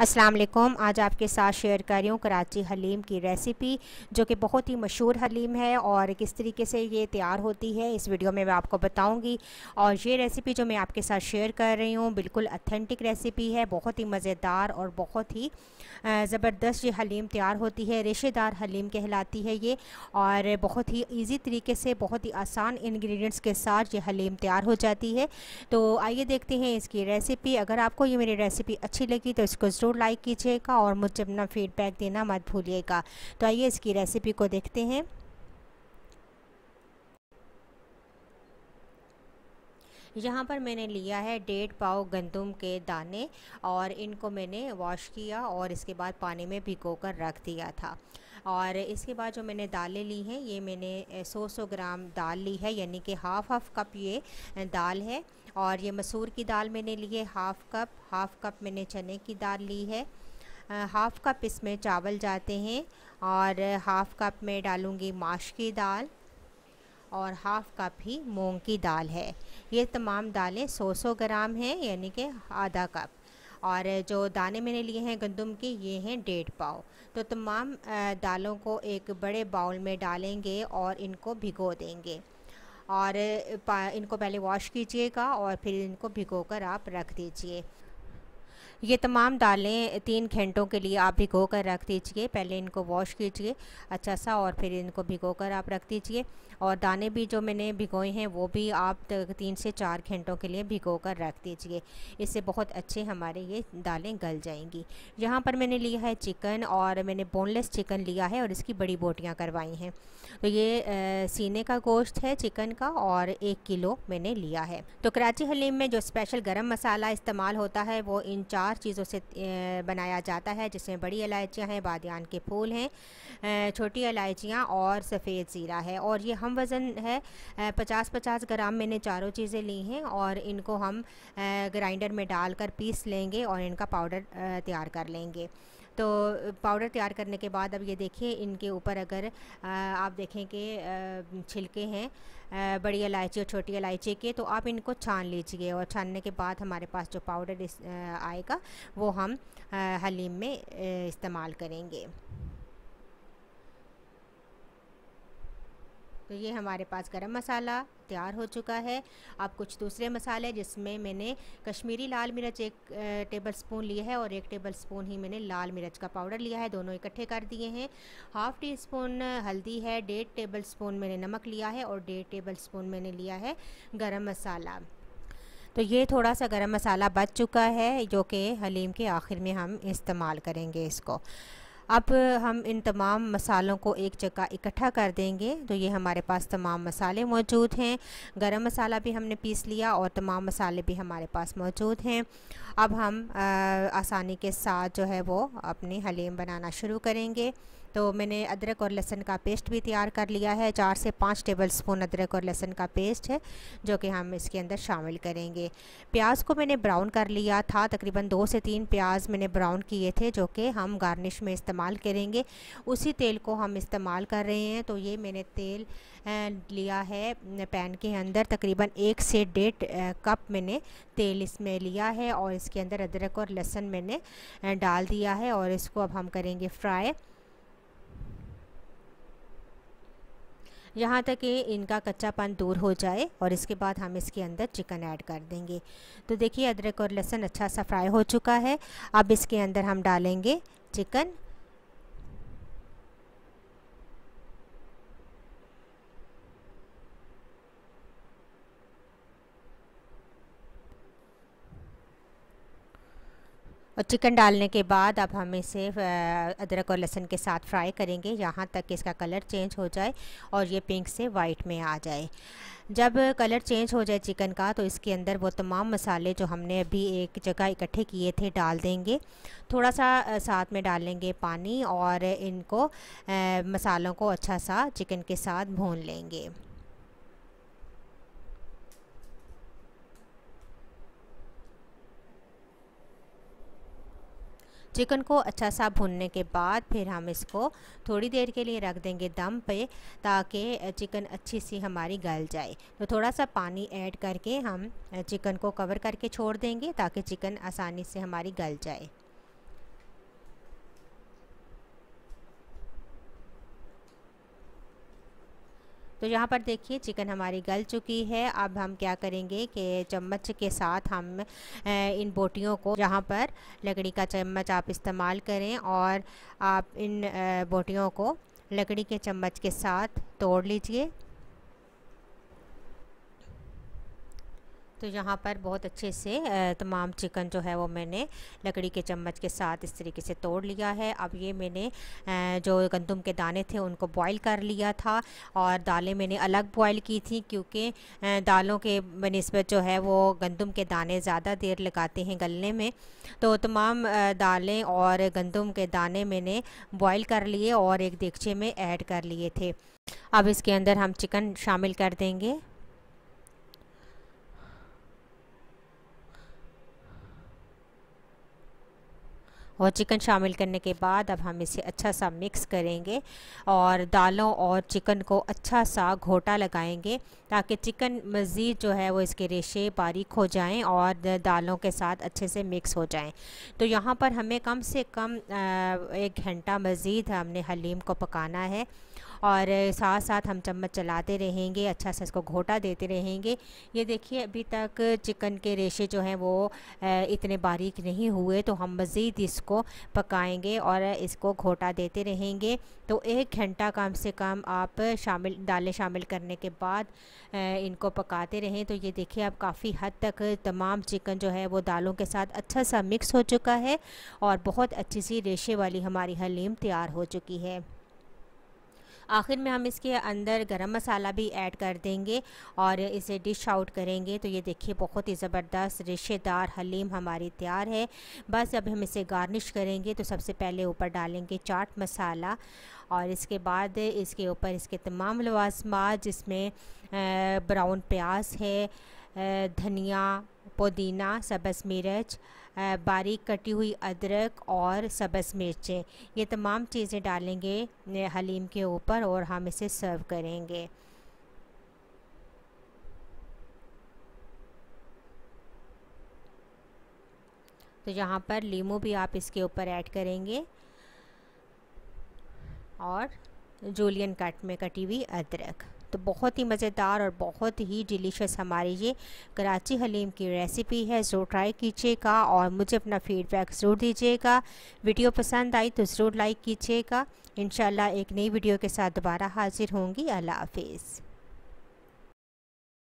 अस्सलाम वालेकुम आज आपके साथ शेयर कर रही हूँ कराची हलीम की रेसिपी जो कि बहुत ही मशहूर हलीम है और किस तरीके से ये तैयार होती है इस वीडियो में मैं आपको बताऊँगी और ये रेसिपी जो मैं आपके साथ शेयर कर रही हूँ बिल्कुल अथेंटिक रेसिपी है बहुत ही मज़ेदार और बहुत ही ज़बरदस्त ये हलीम तैयार होती है रेशेदार हलीम कहलाती है ये और बहुत ही ईजी तरीके से बहुत ही आसान इन्ग्रीडियंट्स के साथ ये हलीम तैयार हो जाती है तो आइए देखते हैं इसकी रेसिपी अगर आपको ये मेरी रेसिपी अच्छी लगी तो इसको ज़रूर लाइक कीजिएगा और मुझे अपना फीडबैक देना मत भूलिएगा तो आइए इसकी रेसिपी को देखते हैं यहाँ पर मैंने लिया है डेढ़ पाव गंदम के दाने और इनको मैंने वॉश किया और इसके बाद पानी में भिगो कर रख दिया था और इसके बाद जो मैंने दालें ली हैं ये मैंने सौ सौ ग्राम दाल ली है यानी कि हाफ़ हाफ़ कप ये दाल है और ये मसूर की दाल मैंने ली है हाफ़ कप हाफ़ कप मैंने चने की दाल ली है हाफ़ कप इसमें चावल जाते हैं और हाफ़ कप में डालूँगी माश की दाल और हाफ़ कप ही मूंग की दाल है ये तमाम दालें 100 सौ ग्राम हैं यानी कि आधा कप और जो दाने मैंने लिए हैं गंदम के ये हैं डेढ़ पाव तो तमाम दालों को एक बड़े बाउल में डालेंगे और इनको भिगो देंगे और इनको पहले वॉश कीजिएगा और फिर इनको भिगो कर आप रख दीजिए ये तमाम दालें तीन घंटों के लिए आप भिगो कर रख दीजिए पहले इनको वॉश कीजिए अच्छा सा और फिर इनको भिगो कर आप रख दीजिए और दाने भी जो मैंने भिगोए हैं वो भी आप तीन से चार घंटों के लिए भिगो कर रख दीजिए इससे बहुत अच्छे हमारे ये दालें गल जाएंगी यहाँ पर मैंने लिया है चिकन और मैंने बोनलेस चिकन लिया है और इसकी बड़ी बोटियाँ करवाई हैं तो ये आ, सीने का गोश्त है चिकन का और एक किलो मैंने लिया है तो कराची हलीम में जो स्पेशल गर्म मसाला इस्तेमाल होता है वो इन चार चार चीज़ों से बनाया जाता है जिसमें बड़ी इलायचियाँ हैं बादियान के फूल हैं छोटी इलायचियाँ और सफ़ेद ज़ीरा है और ये हम वज़न है पचास पचास ग्राम मैंने चारों चीज़ें ली हैं और इनको हम ग्राइंडर में डालकर पीस लेंगे और इनका पाउडर तैयार कर लेंगे तो पाउडर तैयार करने के बाद अब ये देखिए इनके ऊपर अगर आप देखें कि छिलके हैं बड़ी इलायची और छोटी इलायची के तो आप इनको छान लीजिए और छानने के बाद हमारे पास जो पाउडर आएगा वो हम हलीम में इस्तेमाल करेंगे तो ये हमारे पास गरम मसाला तैयार हो चुका है अब कुछ दूसरे मसाले जिसमें मैंने कश्मीरी लाल मिर्च एक टेबल स्पून लिया है और एक टेबल स्पून ही मैंने लाल मिर्च का पाउडर लिया है दोनों इकट्ठे कर दिए हैं हाफ़ टी स्पून हल्दी है डेढ़ टेबल स्पून मैंने नमक लिया है और डेढ़ टेबल स्पून मैंने लिया है गर्म मसाला तो ये थोड़ा सा गरम मसाला बच चुका है जो कि हलीम के आखिर में हम इस्तेमाल करेंगे इसको अब हम इन तमाम मसालों को एक जगह इकट्ठा कर देंगे तो ये हमारे पास तमाम मसाले मौजूद हैं गरम मसाला भी हमने पीस लिया और तमाम मसाले भी हमारे पास मौजूद हैं अब हम आ, आसानी के साथ जो है वो अपने हलीम बनाना शुरू करेंगे तो मैंने अदरक और लहसुन का पेस्ट भी तैयार कर लिया है चार से पाँच टेबल स्पून अदरक और लहसुन का पेस्ट है जो कि हम इसके अंदर शामिल करेंगे प्याज को मैंने ब्राउन कर लिया था तकरीबन दो से तीन प्याज मैंने ब्राउन किए थे जो कि हम गार्निश में इस्तेमाल करेंगे उसी तेल को हम इस्तेमाल कर रहे हैं तो ये मैंने तेल लिया है पैन के अंदर तकरीबन एक से डेढ़ कप मैंने तेल इसमें लिया है और इसके अंदर अदरक और लहसुन मैंने डाल दिया है और इसको अब हम करेंगे फ्राई यहाँ तक कि इनका कच्चापन दूर हो जाए और इसके बाद हम इसके अंदर चिकन ऐड कर देंगे तो देखिए अदरक और लहसुन अच्छा सा फ्राई हो चुका है अब इसके अंदर हम डालेंगे चिकन और चिकन डालने के बाद अब हम इसे अदरक और लहसुन के साथ फ्राई करेंगे यहाँ तक कि इसका कलर चेंज हो जाए और ये पिंक से वाइट में आ जाए जब कलर चेंज हो जाए चिकन का तो इसके अंदर वो तमाम मसाले जो हमने अभी एक जगह इकट्ठे किए थे डाल देंगे थोड़ा सा साथ में डालेंगे पानी और इनको आ, मसालों को अच्छा सा चिकन के साथ भून लेंगे चिकन को अच्छा सा भूनने के बाद फिर हम इसको थोड़ी देर के लिए रख देंगे दम पे ताकि चिकन अच्छी सी हमारी गल जाए तो थोड़ा सा पानी ऐड करके हम चिकन को कवर करके छोड़ देंगे ताकि चिकन आसानी से हमारी गल जाए तो यहाँ पर देखिए चिकन हमारी गल चुकी है अब हम क्या करेंगे कि चम्मच के साथ हम इन बोटियों को यहाँ पर लकड़ी का चम्मच आप इस्तेमाल करें और आप इन बोटियों को लकड़ी के चम्मच के साथ तोड़ लीजिए तो यहाँ पर बहुत अच्छे से तमाम चिकन जो है वो मैंने लकड़ी के चम्मच के साथ इस तरीके से तोड़ लिया है अब ये मैंने जो गंदम के दाने थे उनको बॉईल कर लिया था और दालें मैंने अलग बॉईल की थी क्योंकि दालों के बनस्बत जो है वो गंदम के दाने ज़्यादा देर लगाते हैं गलने में तो तमाम दालें और गंदम के दाने मैंने बॉयल कर लिए और एक देगचे में ऐड कर लिए थे अब इसके अंदर हम चिकन शामिल कर देंगे और चिकन शामिल करने के बाद अब हम इसे अच्छा सा मिक्स करेंगे और दालों और चिकन को अच्छा सा घोटा लगाएंगे ताकि चिकन मज़ीद जो है वो इसके रेशे बारीक हो जाएं और दालों के साथ अच्छे से मिक्स हो जाएं तो यहाँ पर हमें कम से कम एक घंटा मज़ीद हमने हलीम को पकाना है और साथ साथ हम चम्मच चलाते रहेंगे अच्छा सा इसको घोटा देते रहेंगे ये देखिए अभी तक चिकन के रेशे जो हैं वो इतने बारीक नहीं हुए तो हम मज़ीद इसको पकाएंगे और इसको घोटा देते रहेंगे तो एक घंटा कम से कम आप शामिल दालें शामिल करने के बाद इनको पकाते रहें तो ये देखिए अब काफ़ी हद तक तमाम चिकन जो है वो दालों के साथ अच्छा सा मिक्स हो चुका है और बहुत अच्छी सी रेशे वाली हमारी हलीम तैयार हो चुकी है आखिर में हम इसके अंदर गरम मसाला भी ऐड कर देंगे और इसे डिश आउट करेंगे तो ये देखिए बहुत ही ज़बरदस्त रिश्तेदार हलीम हमारी तैयार है बस अब हम इसे गार्निश करेंगे तो सबसे पहले ऊपर डालेंगे चाट मसाला और इसके बाद इसके ऊपर इसके तमाम लवाजमा जिसमें ब्राउन प्याज है धनिया पुदीना सब्ज़ मिर्च बारीक कटी हुई अदरक और सब्ज़ मिर्चें ये तमाम चीज़ें डालेंगे हलीम के ऊपर और हम इसे सर्व करेंगे तो यहाँ पर लीमू भी आप इसके ऊपर ऐड करेंगे और जूलियन कट में कटी हुई अदरक तो बहुत ही मज़ेदार और बहुत ही डिलीशियस हमारी ये कराची हलीम की रेसिपी है ज़रूर ट्राई कीजिएगा और मुझे अपना फ़ीडबैक ज़रूर दीजिएगा वीडियो पसंद आई तो ज़रूर लाइक कीजिएगा इन एक नई वीडियो के साथ दोबारा हाजिर होंगी अल्लाह हाफिज़